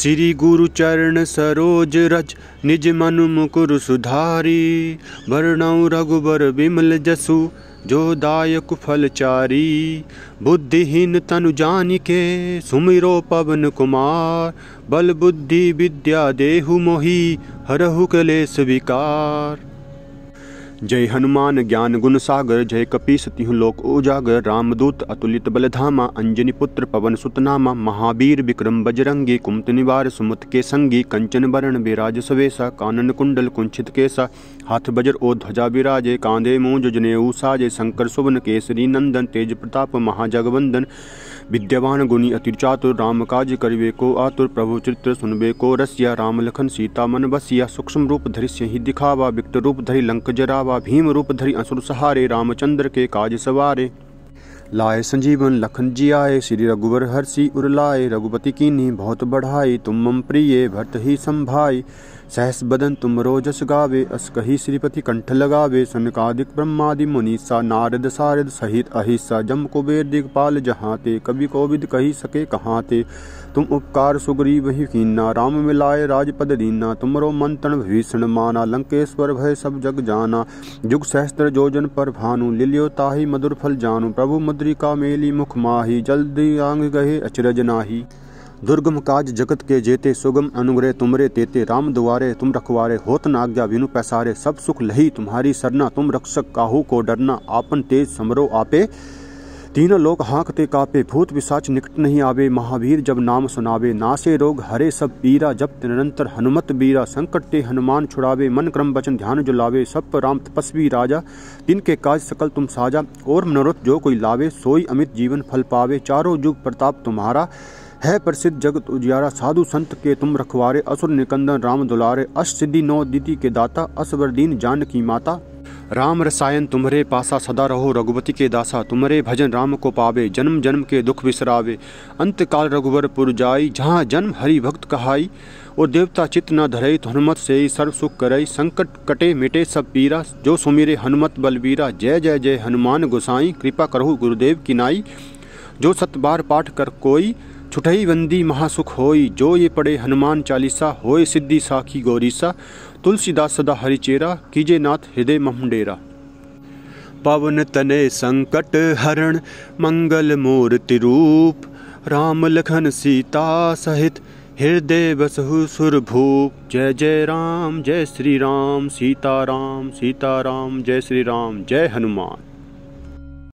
श्री गुरु चरण सरोज रज निज मनु मुकुर सुधारी वर्णऊ रघुबर बिमल जसु जो दायक फलचारी बुद्धिहीन तनु जान के सुमिरो पवन कुमार बल बुद्धि विद्या देहु मोही हरहु कलेश विकार जय हनुमान ज्ञान गुण सागर जय कपीस तिहु लोक उजागर रामदूत अतुलित बलधामा अंजनी पुत्र पवन सुतनामा महावीर विक्रम बजरंगी कुमत निवार सुमत के संगी कंचन वरण विराज सवेशा कानन कुंडल कुंचित केसा हाथ बजर ओ ध्वजा विराजे कांधे मूंज जनेऊ साजे शंकर सुवन केसरी नंदन तेज प्रताप महाजगवंदन विद्यवान गुणी अति चातुर राम काज करवे को आतुर प्रभु चित्र सुनबे को रसिया राम लखन सीता मन बसिया सूक्ष्म रूप धरिष्य ही दिखावा विक्त रूप धरि लंक जरावा भीम रूप धरि असुर सहारे रामचंद्र के काज सवारे लाए संजीवन लखन जियाए श्री रघुवर हर्षि उर लाए रघुपति कीनी बहुत बढ़ाई तुम मम प्रिय भरत ही संभाई सहस बदन तुम रोजस गावे अस कही श्रीपति कंठ लगावे सनकादिक ब्रह्मादि मुनीसा नारद सारद सहित अहिसा जम कुबेर दिगपाल जहाँ ते कवि कोविद कही सके कहाँ ते तुम उपकार सुग्रीव ही कीना राम मिलाए राजपद दीना तुमरो मंत्रण भीषण माना लंकेश्वर भय सब जग जाना जुग सहस्त्र जोजन पर भानु लिलियो ताही मधुर फल जानु प्रभु मद मुद्रिका मेली मुख माही जल्दी आंग गहे अचरज नाही दुर्गम काज जगत के जेते सुगम अनुग्रह तुमरे तेते राम दुआरे तुम रखवारे होत नाज्ञा विनु पैसारे सब सुख लही तुम्हारी सरना तुम रक्षक काहू को डरना आपन तेज समरो आपे तीनों लोग हाँकते कापे भूत विसाच निकट नहीं आवे महावीर जब नाम सुनावे नासे रोग हरे सब पीरा जब निरंतर हनुमत बीरा संकट ते हनुमान छुड़ावे मन क्रम वचन ध्यान जुलावे सब पर राम तपस्वी राजा के काज सकल तुम साजा और मनोरथ जो कोई लावे सोई अमित जीवन फल पावे चारों युग प्रताप तुम्हारा है प्रसिद्ध जगत उजियारा साधु संत के तुम रखवारे असुर निकंदन राम दुलारे अश सिद्धि नौ दिति के दाता असवर दीन जान की माता राम रसायन तुम्हारे पासा सदा रहो रघुपति के दासा तुम्हारे भजन राम को पावे जन्म जन्म के दुख बिसरावे अंत काल रघुवरपुर जाई जहाँ जन्म हरि भक्त कहाई और देवता चित्त न धरे हनुमत से सर्व सुख करई संकट कटे मिटे सब पीरा जो सुमिरे हनुमत बलबीरा जय जय जय हनुमान गोसाई कृपा करहु गुरुदेव की नाई जो सत बार पाठ कर कोई छुटई वंदी महासुख होई जो ये पढ़े हनुमान चालीसा होए सिद्धि साखी गौरीसा तुलसीदास सदा हरिचेरा कीजे नाथ हृदय मम पवन तने संकट हरण मंगल मूर्ति रूप राम लखन सीता सहित हृदय बसहु भूप जय जय राम जय श्री राम सीता राम सीता राम जय श्री राम जय हनुमान